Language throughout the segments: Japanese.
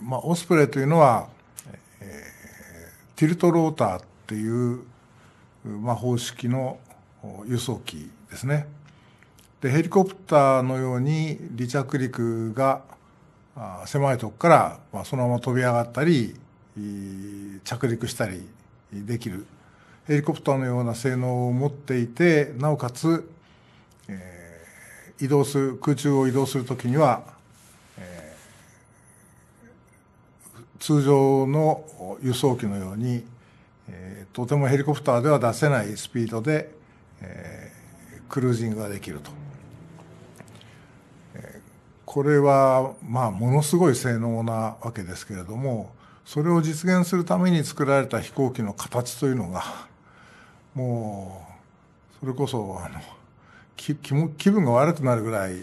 まあ、オスプレイというのは、えー、ティルトローターっていう、まあ、方式の輸送機ですね。でヘリコプターのように離着陸が狭いとこから、まあ、そのまま飛び上がったり着陸したりできるヘリコプターのような性能を持っていてなおかつ、えー、移動する空中を移動する時には通常の輸送機のように、えー、とてもヘリコプターでは出せないスピードで、えー、クルージングができると、えー、これはまあものすごい性能なわけですけれどもそれを実現するために作られた飛行機の形というのがもうそれこそあの気気分が悪くなるぐらい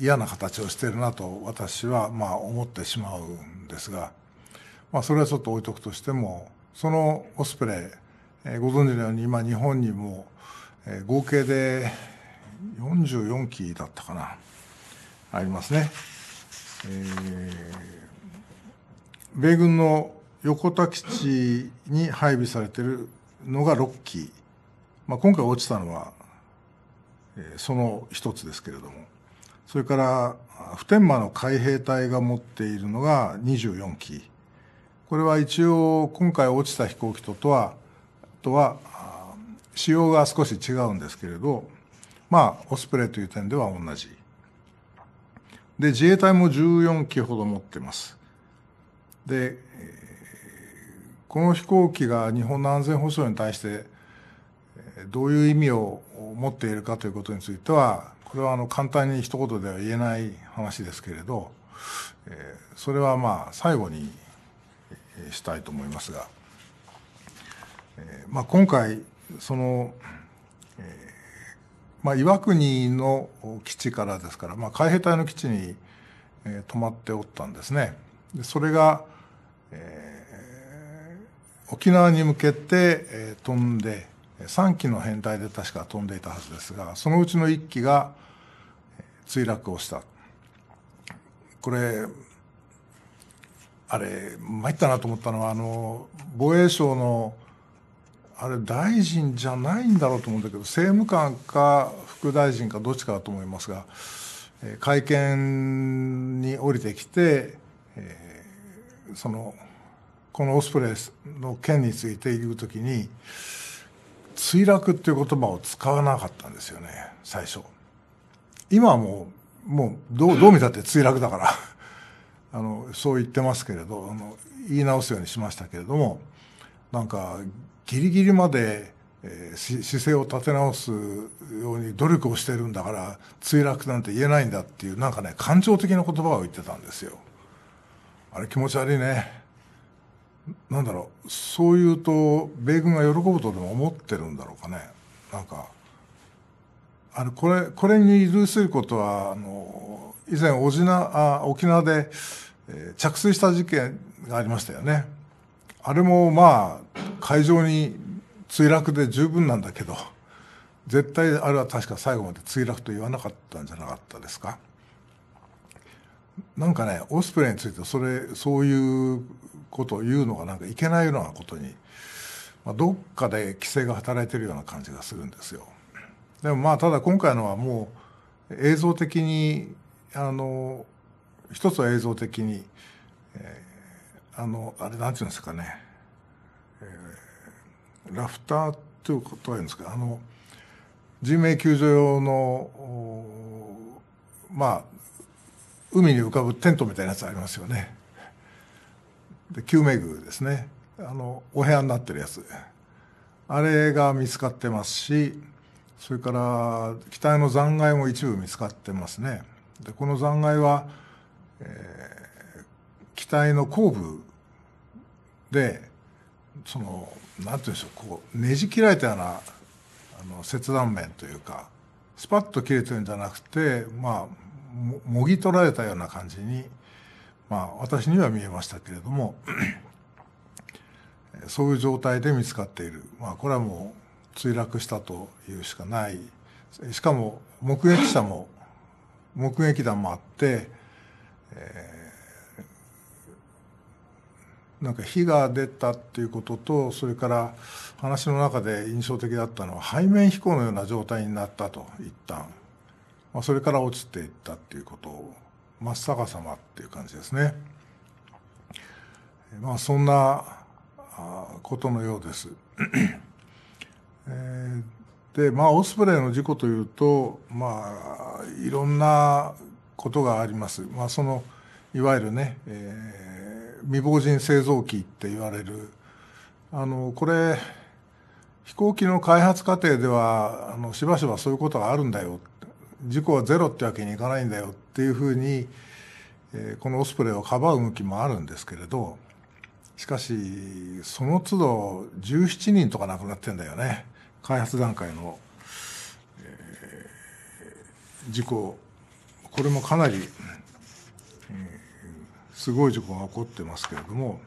嫌な形をしてるなと私はまあ思ってしまうんですが、まあ、それはちょっと置いとくとしてもそのオスプレイ、えご存知のように今日本にも、え合計で44機だったかなありますね。えー、米軍の横田基地に配備されてるのが6機、まあ、今回落ちたのは、えその一つですけれども。それから普天間の海兵隊が持っているのが24機これは一応今回落ちた飛行機ととはとは仕様が少し違うんですけれどまあオスプレイという点では同じで自衛隊も14機ほど持ってますでこの飛行機が日本の安全保障に対してどういう意味を持っているかということについてはこれはあの簡単に一言では言えない話ですけれど、えそれはまあ最後にしたいと思いますが、えまあ、今回その、えまあ、岩国の基地からですから、まあ、海兵隊の基地に、え泊まっておったんですね。でそれが、え沖縄に向けて、え飛んで3機の編隊で確か飛んでいたはずですがそのうちの1機が墜落をしたこれあれ参ったなと思ったのはあの防衛省のあれ大臣じゃないんだろうと思うんだけど政務官か副大臣かどっちかだと思いますが会見に降りてきて、えー、そのこのオスプレイの件について言うときに。墜落っていう言葉を使わなかったんですよね、最初。今はもう、もう、どう、どう見たって墜落だから あの、そう言ってますけれど、あの、言い直すようにしましたけれども、なんか、ギリギリまで、えー、姿勢を立て直すように努力をしてるんだから墜落なんて言えないんだっていうなんかね感情的な言葉を言ってたんですよあれ気持ち悪いねなんだろうそういうと米軍が喜ぶとでも思ってるんだろうかねなんかあれこれこれに類することはあの以前おじなあ沖縄で、えー、着水した事件がありましたよねあれもまあ海上に墜落で十分なんだけど絶対あれは確か最後まで墜落と言わなかったんじゃなかったですかなんかねオスプレイについてそれそういうことを言うのがなんかいけないようなことに、まあ、どっかで規制が働いてるような感じがするんですよ。でもまあただ今回のはもう映像的にあの一つは映像的に、えー、あのあれなんていうんですかね、えー、ラフターということは言うんですかあの人命救助用のまあ海に浮かぶテントみたいなやつありますよねで救命具ですねあのお部屋になってるやつあれが見つかってますしそれから機体の残骸も一部見つかってますねでこの残骸は、えー、機体の後部でその何て言うんでしょうこうねじ切られたようなあの切断面というかスパッと切れてるんじゃなくてまあもぎ取られたような感じにまあ私には見えましたけれども そういう状態で見つかっている、まあ、これはもう墜落したというしかないしかも目撃者も目撃談もあって、えー、なんか火が出たっていうこととそれから話の中で印象的だったのは背面飛行のような状態になったと一旦、まあ、それから落ちていったっていうこと真っ逆さまっていう感じですね。まあ、そんなことのようです。えで、まあ、オスプレイの事故というと、まあ、いろんなことがあります。まあ、そのいわゆるね、えー、未亡人製造機って言われるあのこれ飛行機の開発過程ではあのしばしばそういうことがあるんだよ事故はゼロってわけにいかないんだよっていうふうに、えー、このオスプレイをかばう向きもあるんですけれどしかしその都度17人とか亡くなってんだよね開発段階の、えー、事故これもかなり、えー、すごい事故が起こってますけれども。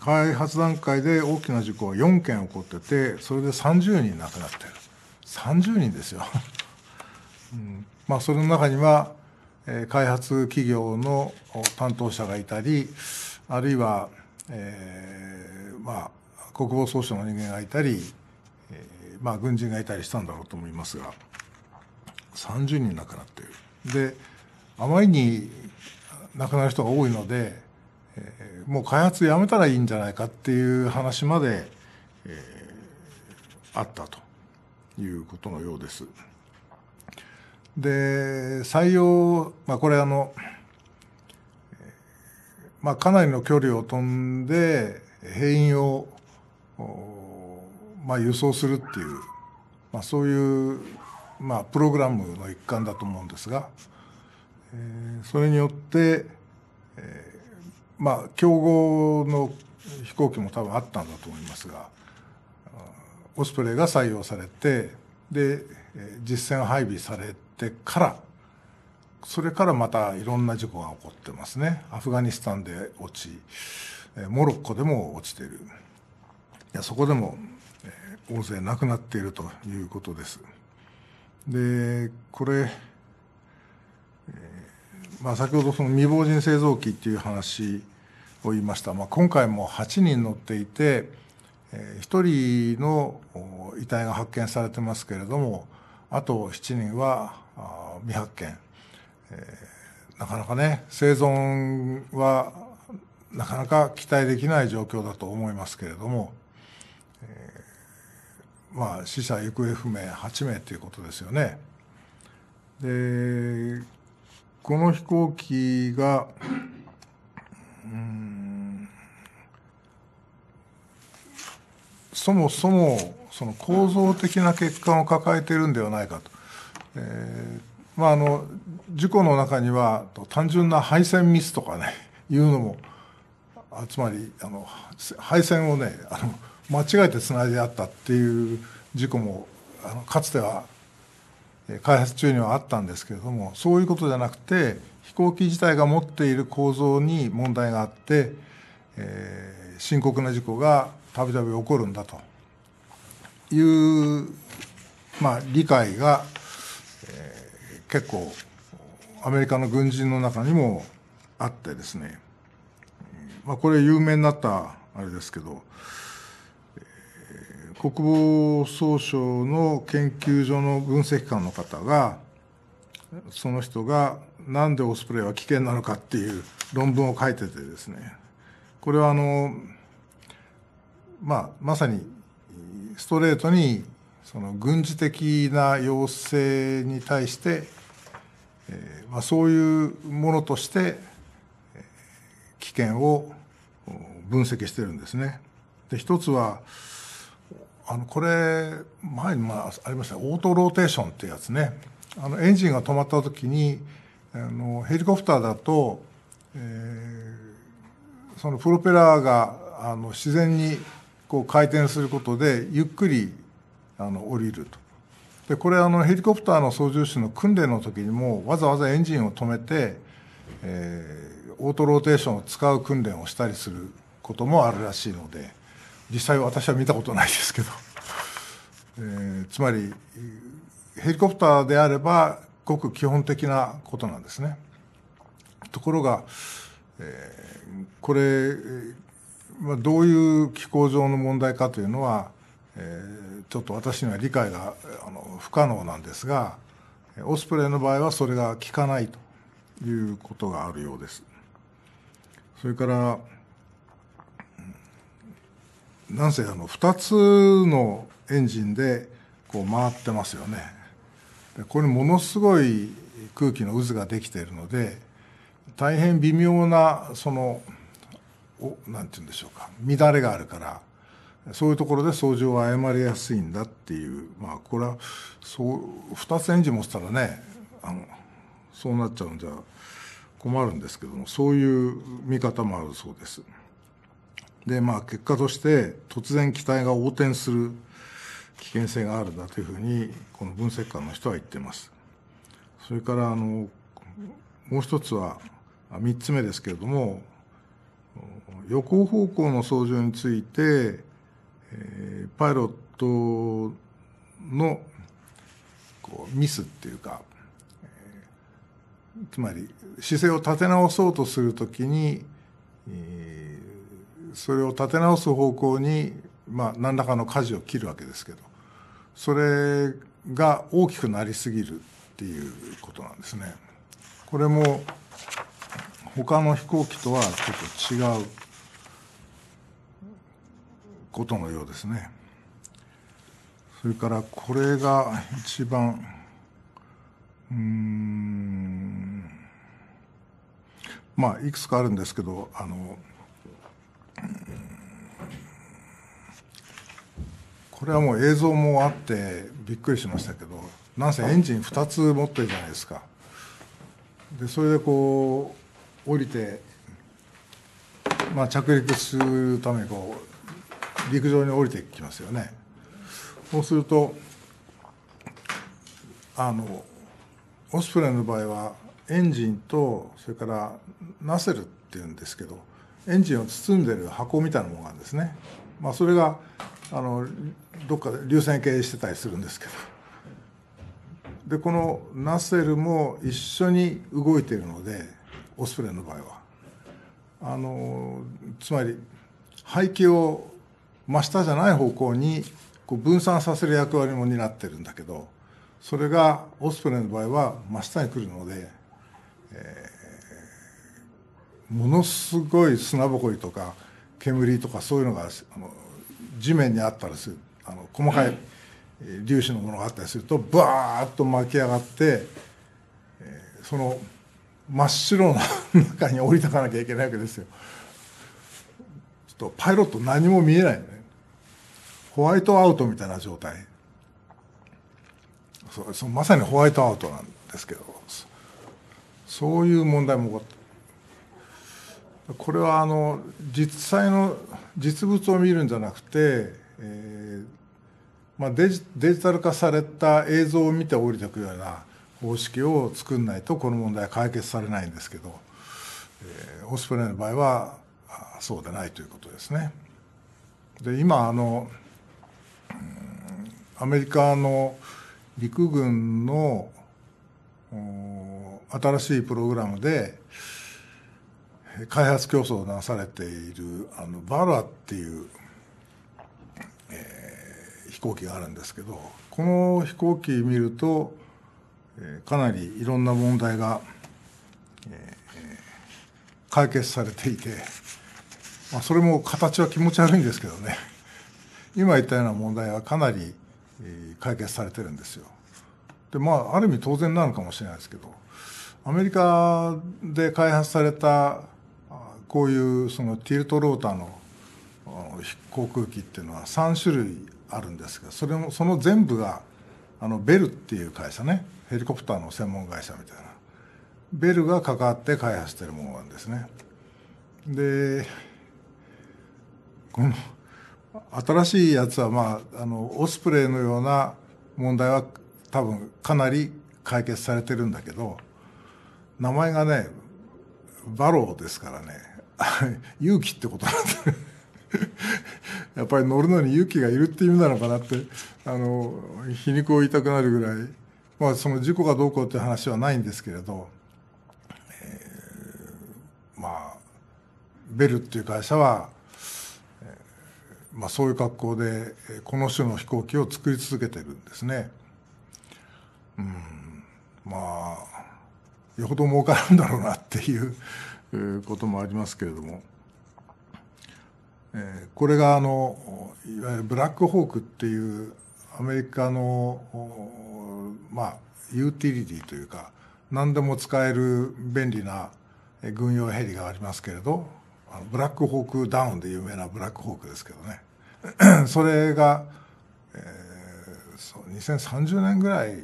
開発段階で大きな事故は4件起こっててそれで30人亡くなってる30人ですようんまあ、それの中には、えー、開発企業の担当者がいたりあるいは、えーまあ、国防総省の人間がいたり、えーまあ、軍人がいたりしたんだろうと思いますが30人亡くなっている。であまりに亡くなる人が多いので、えー、もう開発やめたらいいんじゃないかっていう話まで、えー、あったということのようです。で採用、まあ、これあの、まあ、かなりの距離を飛んで兵員を、まあ、輸送するっていう、まあ、そういう、まあ、プログラムの一環だと思うんですが、えそれによって、えまあ競合の飛行機も多分あったんだと思いますがオスプレイが採用されてで実戦配備されて。ってから、それからまたいろんな事故が起こってますね。アフガニスタンで落ち、モロッコでも落ちている。いやそこでも大勢亡くなっているということです。で、これ、まあ、先ほどその未亡人製造機っていう話を言いました。まあ、今回も8人乗っていて、1人の遺体が発見されてますけれども、あと7人は未発見、えー、なかなかね生存はなかなか期待できない状況だと思いますけれども、えー、まあ、死者行方不明8名ということですよね。でこの飛行機が、うんそもそもその構造的な欠陥を抱えているんではないかと。えー、まあ、あの事故の中には単純な配線ミスとかね いうのもつまりあの配線をねあの間違えてつないであったっていう事故もあのかつては開発中にはあったんですけれどもそういうことじゃなくて飛行機自体が持っている構造に問題があって、えー、深刻な事故がたびたび起こるんだという、まあ、理解が、えー、結構アメリカの軍人の中にもあってですね、まあ、これ有名になったあれですけど、えー、国防総省の研究所の分析官の方がその人がなんでオスプレイは危険なのかっていう論文を書いててですねこれはあの、まあ、まさにストレートにその軍事的な要請に対して、えーまあ、そういうものとして危険を分析してるんですね。で一つはあのこれ前にまあありましたオートローテーションってやつねあのエンジンが止まった時にあのヘリコプターだと、えー、そのプロペラがあの自然にこう回転することでゆっくりあの降りるとでこれあのヘリコプターの操縦士の訓練の時にもわざわざエンジンを止めて、えー、オートローテーションを使う訓練をしたりすることもあるらしいので実際私は見たことないですけど、えー、つまりヘリコプターであればごく基本的なことなんですね。ところが、えー、これどういう気候上の問題かというのは、えー、ちょっと私には理解があの不可能なんですがオスプレイの場合はそれが効かないということがあるようです。それからなんせあの2つのエンジンでこう回ってますよね。これものすごい空気の渦ができているので大変微妙なそのなんて言うんでしょうか乱れがあるからそういうところで操縦は誤りやすいんだっていうまあこれはそう2つエンジン持ってたらねあのそうなっちゃうんじゃ困るんですけどもそういう見方もあるそうです。でまあ結果として突然機体が横転する危険性があるんだというふうにこの分析官の人は言ってます。それからあのもう一つは3つ目ですけれども横方向の操縦について、えー、パイロットのこうミスっていうか、えー、つまり姿勢を立て直そうとするときに、えー、それを立て直す方向に、まあ、何らかの舵を切るわけですけどそれが大きくなりすぎるっていうことなんですね。これも他の飛行機とはちょっと違うことのようですね。それからこれが一番うんまあいくつかあるんですけどあのこれはもう映像もあってびっくりしましたけどなんせエンジン2つ持ってるじゃないですか。でそれでこう降りて、まあ、着陸するためにこう陸上に降りてきますよね。そうするとあのオスプレイの場合はエンジンとそれからナセルっていうんですけどエンジンを包んでる箱みたいなものがあるんですね。まあ、それがあのどっかで流線形してたりするんですけどでこのナセルも一緒に動いているのでオスプレイの場合はあのつまり排気を真下じゃない方向にこう分散させる役割も担ってるんだけどそれがオスプレイの場合は真下に来るので、えー、ものすごい砂ぼこりとか煙とかそういうのがあの地面にあったりするあの細かい粒子のものがあったりするとバーッと巻き上がって、えー、その真っ白の中に降りてかなきゃいけないわけですよ。ちょっとパイロット何も見えないよね。ホワイトアウトみたいな状態そそまさにホワイトアウトなんですけどそういう問題も起こったこれはあの実際の実物を見るんじゃなくて、えーまあ、デジデジタル化された映像を見て降りてくような方式を作んないとこの問題は解決されないんですけど、えー、オスプレイの場合はそうでないということですね。で今あのアメリカの陸軍の新しいプログラムで開発競争をなされているあのバラっていう、えー、飛行機があるんですけどこの飛行機見ると、えー、かなりいろんな問題が、えー、解決されていて、まあ、それも形は気持ち悪いんですけどね今言ったような問題はかなり解決されてるんですよ。でまあある意味当然なのかもしれないですけどアメリカで開発されたこういうそのティルトローターの航空機っていうのは3種類あるんですがそれもその全部があのベルっていう会社ねヘリコプターの専門会社みたいなベルが関わって開発してるものなんですね。でこの新しいやつは、まあ、あのオスプレイのような問題は多分かなり解決されてるんだけど名前がねバローですからね 勇気ってことなんで やっぱり乗るのに勇気がいるって意味なのかなってあの皮肉を言いたくなるぐらい、まあ、その事故がどうこうって話はないんですけれど、えー、まあベルっていう会社はまあ、そういう格好でこの種の飛行機を作り続けてるんですね。うん、まあよほど儲かるんだろうなっていうこともありますけれども、えー、これがあのいわゆるブラックホークっていうアメリカのまあユーティリティというか何でも使える便利な軍用ヘリがありますけれどブラックホークダウンで有名なブラックホークですけどね それが、えー、そう2030年ぐらい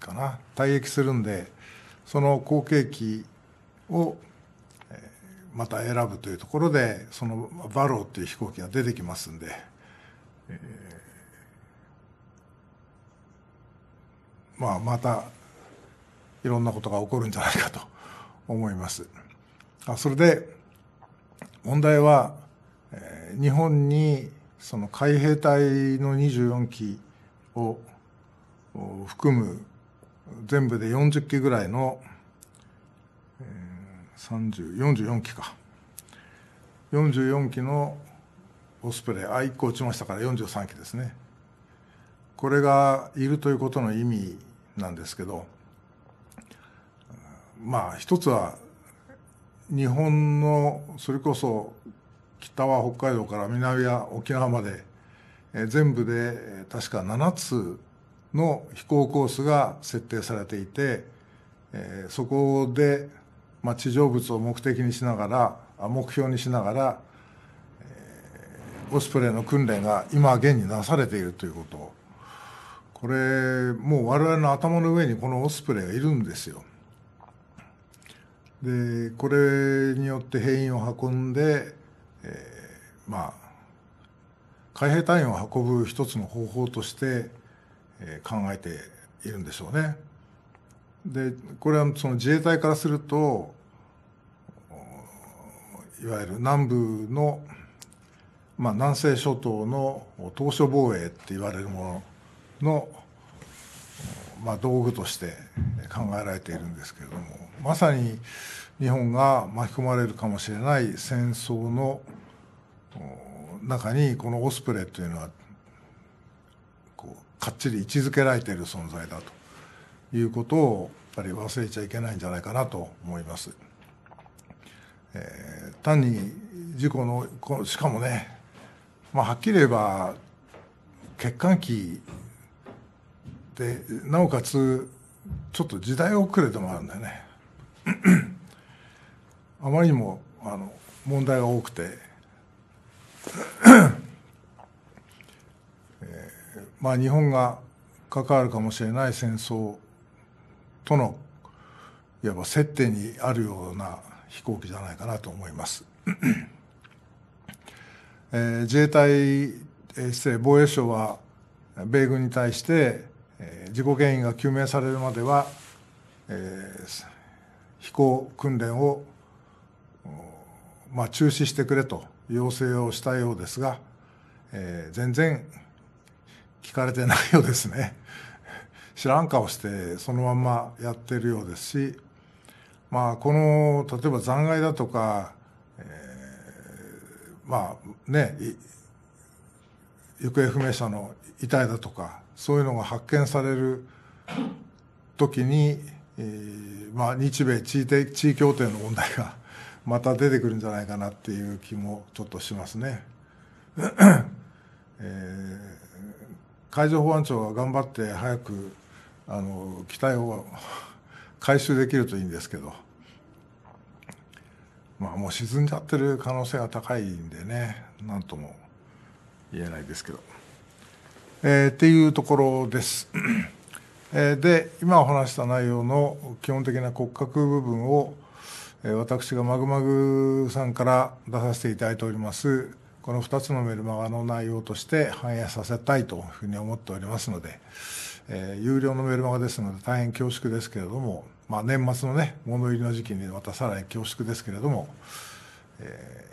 かな退役するんでその後継機を、えまた選ぶというところでそのバローっていう飛行機が出てきますんで、えー、まあまたいろんなことが起こるんじゃないかと 思います。あそれで問題は、えー、日本にその海兵隊の24機を含む全部で40機ぐらいの、えー、44機か44機のオスプレイあ1個落ちましたから43機ですねこれがいるということの意味なんですけどまあ一つは日本のそれこそ北は北海道から南は沖縄まで、え全部で確か7つの飛行コースが設定されていて、えそこで、まあ、地上物を目的にしながら目標にしながら、えオスプレイの訓練が今現になされているということこれもう我々の頭の上にこのオスプレイがいるんですよ。でこれによって兵員を運んでえー、まあ海兵隊員を運ぶ一つの方法として、えー、考えているんでしょうね。でこれはその自衛隊からするといわゆる南部の、まあ、南西諸島の島しょ防衛って言われるものの、まあ、道具として考えられているんですけれどもまさに日本が巻き込まれるかもしれない戦争の中にこのオスプレイというのはこうかっちり位置づけられている存在だということをやっぱり忘れちゃいけないんじゃないかなと思います。えー、単に事故のしかもね、まあ、はっきり言えば欠陥期でなおかつちょっと時代遅れでもあるんだよね あまりにもあの問題が多くてえ まあ、日本が関わるかもしれない戦争とのいわば接点にあるような飛行機じゃないかなと思います。えー、自衛隊、えー、失礼防衛省は米軍に対して、えー、事故原因が究明されるまでは、えー、飛行訓練を、まあ、中止してくれと。要請をしたようですが、えー、全然聞かれてないようですね。知らん顔してそのまんまやってるようですし、まあ、この例えば残骸だとか、えー、まあね行方不明者の遺体だとかそういうのが発見される時に、えー、まあ、日米地位地位協定の問題がまた出てくるんじゃないかなっていう気もちょっとしますね。えー、海上保安庁は頑張って早くあの機体を 回収できるといいんですけど、まあ、もう沈んじゃってる可能性が高いんでね何とも言えないですけど。えー、っていうところです。えー、で今お話した内容の基本的な骨格部分を私がマグマグさんから出させていただいておりますこの2つのメルマガの内容として反映させたいというふうに思っておりますので、えー、有料のメルマガですので大変恐縮ですけれども、まあ、年末のね物入りの時期にまたさらに恐縮ですけれども、え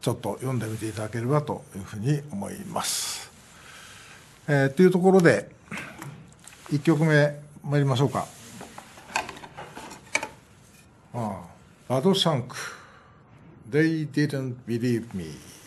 ー、ちょっと読んでみていただければというふうに思います。えー、というところで1曲目参りましょうか。Oh, Lado they didn't believe me.